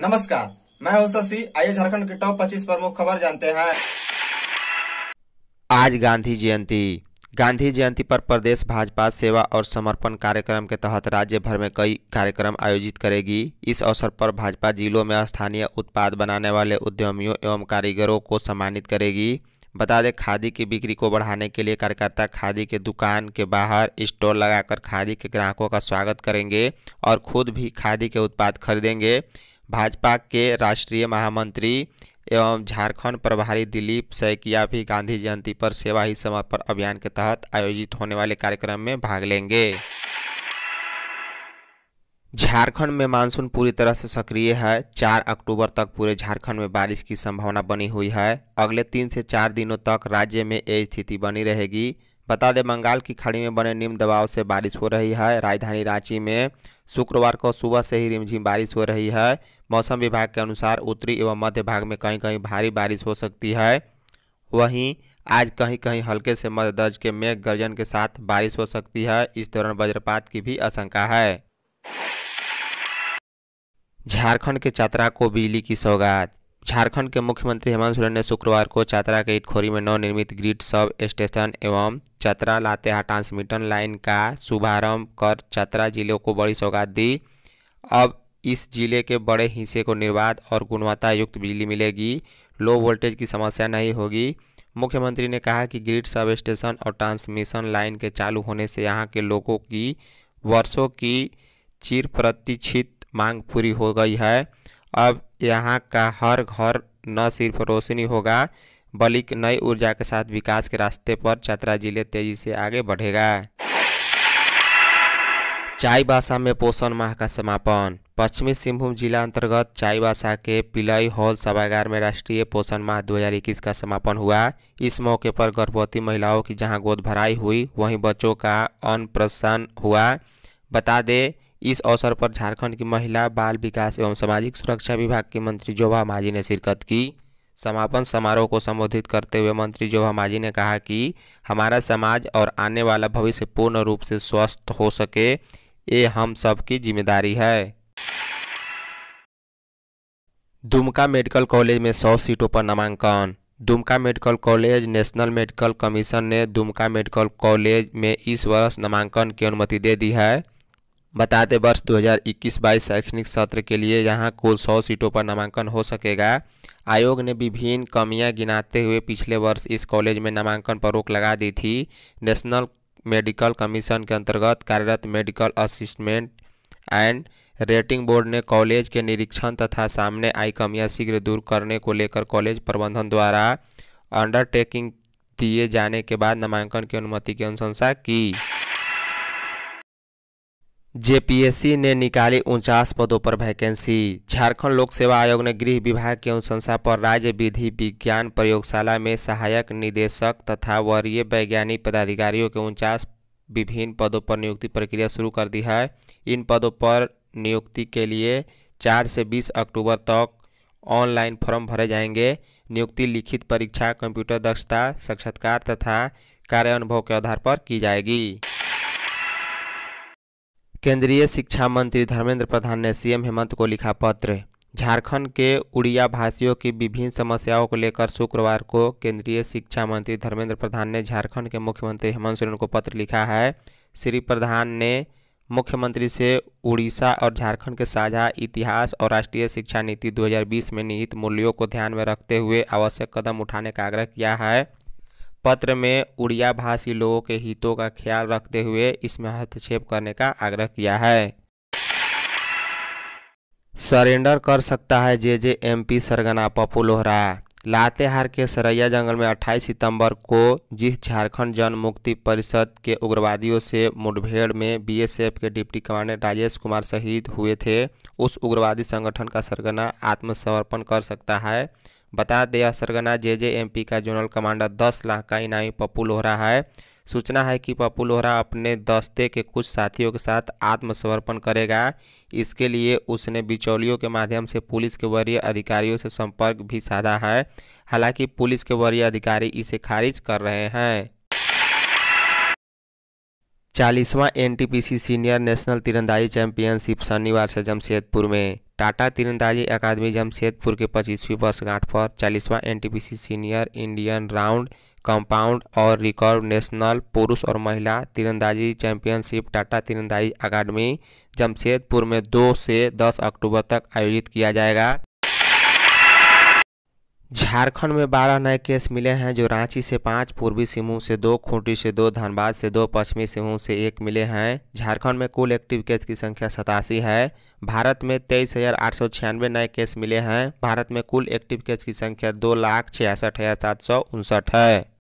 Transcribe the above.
नमस्कार मैं हूं शशि आइए झारखंड के टॉप 25 प्रमुख खबर जानते हैं आज गांधी जयंती गांधी जयंती पर प्रदेश भाजपा सेवा और समर्पण कार्यक्रम के तहत राज्य भर में कई कार्यक्रम आयोजित करेगी इस अवसर पर भाजपा जिलों में स्थानीय उत्पाद बनाने वाले उद्यमियों एवं कारीगरों को सम्मानित करेगी बता दें खादी की बिक्री को बढ़ाने के लिए कार्यकर्ता खादी के दुकान के बाहर स्टॉल लगाकर खादी के ग्राहकों का स्वागत करेंगे और खुद भी खादी के उत्पाद खरीदेंगे भाजपा के राष्ट्रीय महामंत्री एवं झारखंड प्रभारी दिलीप सैकिया भी गांधी जयंती पर सेवा ही समर्पण अभियान के तहत आयोजित होने वाले कार्यक्रम में भाग लेंगे झारखंड में मानसून पूरी तरह से सक्रिय है चार अक्टूबर तक पूरे झारखंड में बारिश की संभावना बनी हुई है अगले तीन से चार दिनों तक राज्य में यह स्थिति बनी रहेगी बता दें बंगाल की खाड़ी में बने निम्न दबाव से बारिश हो रही है राजधानी रांची में शुक्रवार को सुबह से ही रिमझिम बारिश हो रही है मौसम विभाग के अनुसार उत्तरी एवं मध्य भाग में कहीं कहीं भारी बारिश हो सकती है वहीं आज कहीं कहीं हल्के से मध्य दर्ज के मेघ गर्जन के साथ बारिश हो सकती है इस दौरान वज्रपात की भी आशंका है झारखंड के चतरा को बिजली की सौगात झारखंड के मुख्यमंत्री हेमंत सोरेन ने शुक्रवार को चतरा के इटखोरी में नवनिर्मित ग्रिड सब स्टेशन एवं चतरा लातेहा ट्रांसमिटन लाइन का शुभारंभ कर चतरा जिले को बड़ी सौगात दी अब इस जिले के बड़े हिस्से को निर्बाध और गुणवत्ता युक्त बिजली मिलेगी लो वोल्टेज की समस्या नहीं होगी मुख्यमंत्री ने कहा कि ग्रिड सब स्टेशन और ट्रांसमिशन लाइन के चालू होने से यहाँ के लोगों की वर्षों की चिर प्रतीक्षित मांग पूरी हो गई है अब यहाँ का हर घर न सिर्फ रोशनी होगा बल्कि नई ऊर्जा के साथ विकास के रास्ते पर चतरा जिले तेजी से आगे बढ़ेगा चाईबासा में पोषण माह का समापन पश्चिमी सिंहभूम जिला अंतर्गत चाईबासा के पिलई हॉल सभागार में राष्ट्रीय पोषण माह 2021 का समापन हुआ इस मौके पर गर्भवती महिलाओं की जहां गोद भराई हुई वहीं बच्चों का अन्न प्रसन्न हुआ बता दें इस अवसर पर झारखंड की महिला बाल विकास एवं सामाजिक सुरक्षा विभाग के मंत्री जोभा माझी ने शिरकत की समापन समारोह को संबोधित करते हुए मंत्री जोभा माझी ने कहा कि हमारा समाज और आने वाला भविष्य पूर्ण रूप से स्वस्थ हो सके ये हम सब की जिम्मेदारी है दुमका मेडिकल कॉलेज में सौ सीटों पर नामांकन Dumka medical college national medical commission ने दुमका मेडिकल कॉलेज में इस वर्ष नामांकन की अनुमति दे दी है बता दें वर्ष 2021-22 शैक्षणिक सत्र के लिए यहां कुल 100 सीटों पर नामांकन हो सकेगा आयोग ने विभिन्न कमियां गिनाते हुए पिछले वर्ष इस कॉलेज में नामांकन पर रोक लगा दी थी नेशनल मेडिकल कमीशन के अंतर्गत कार्यरत medical assistant and rating board ने कॉलेज के निरीक्षण तथा सामने आई कमियां शीघ्र दूर करने को लेकर कॉलेज प्रबंधन द्वारा अंडरटेकिंग दिए जाने के बाद नामांकन की अनुमति की अनुशंसा की जेपीएससी ने निकाली उनचास पदों पर वैकेंसी झारखंड लोक सेवा आयोग ने गृह विभाग की अनुशंसा पर राज्य विधि विज्ञान प्रयोगशाला में सहायक निदेशक तथा वरीय वैज्ञानिक पदाधिकारियों के उनचास विभिन्न पदों पर नियुक्ति प्रक्रिया शुरू कर दी है इन पदों पर नियुक्ति के लिए चार से बीस अक्टूबर तक ऑनलाइन फॉर्म भरे जाएंगे नियुक्ति लिखित परीक्षा कंप्यूटर दक्षता साक्षात्कार तथा कार्य अनुभव के आधार पर की जाएगी केंद्रीय शिक्षा मंत्री धर्मेंद्र प्रधान ने सीएम हेमंत को लिखा पत्र झारखंड के उड़िया भाषियों की विभिन्न समस्याओं को लेकर शुक्रवार को केंद्रीय शिक्षा मंत्री धर्मेंद्र प्रधान ने झारखंड के मुख्यमंत्री हेमंत सोरेन को पत्र लिखा है श्री प्रधान ने मुख्यमंत्री से उड़ीसा और झारखंड के साझा इतिहास और राष्ट्रीय शिक्षा नीति 2020 में निहित मूल्यों को ध्यान में रखते हुए आवश्यक कदम उठाने का आग्रह किया है पत्र में उड़िया भाषी लोगों के हितों का ख्याल रखते हुए इसमें हस्तक्षेप करने का आग्रह किया है सरेंडर कर सकता है जे जे एम पी सरगना पप्पू लोहरा लातेहार के सरैया जंगल में 28 सितंबर को जिस झारखंड जन मुक्ति परिषद के उग्रवादियों से मुठभेड़ में बीएसएफ के डिप्टी कमांडर राजेश कुमार शहीद हुए थे उस उग्रवादी संगठन का सरगना आत्मसमर्पण कर सकता है बता दें सरगना जे जे एम पी का जोनल कमांडर दस लाख का इनामी पप्पू लोहरा है सूचना है कि पप्पू लोहरा अपने दस्ते के कुछ साथियों के साथ आत्मसमर्पण करेगा इसके लिए उसने बिचौलियों के माध्यम से पुलिस के वरीय अधिकारियों से संपर्क भी साधा है हालांकि पुलिस के वरीय अधिकारी इसे खारिज कर रहे हैं चालीसवां एनटीपीसी सीनियर नेशनल तिरंदाजी चैंपियनशिप शनिवार से जमशेदपुर में टाटा तीरंदाजी अकादमी जमशेदपुर के पच्चीसवीं वर्षगांठ पर चालीसवां NTPC senior Indian round compound और रिकॉर्ड नेशनल पुरुष और महिला तीरंदाजी चैंपियनशिप टाटा तीरंदाजी अकादमी जमशेदपुर में दो से दस अक्टूबर तक आयोजित किया जाएगा झारखंड में बारह नए केस मिले हैं जो रांची से पाँच पूर्वी सिंहभूम से दो खूंटी से दो धनबाद से दो पश्चिमी सिंहभूम से एक मिले हैं झारखंड में कुल एक्टिव केस की संख्या सतासी है भारत में तेईस हज़ार आठ सौ छियानवे नए केस मिले हैं भारत में कुल एक्टिव केस की संख्या दो लाख छियासठ हज़ार सात सौ उनसठ है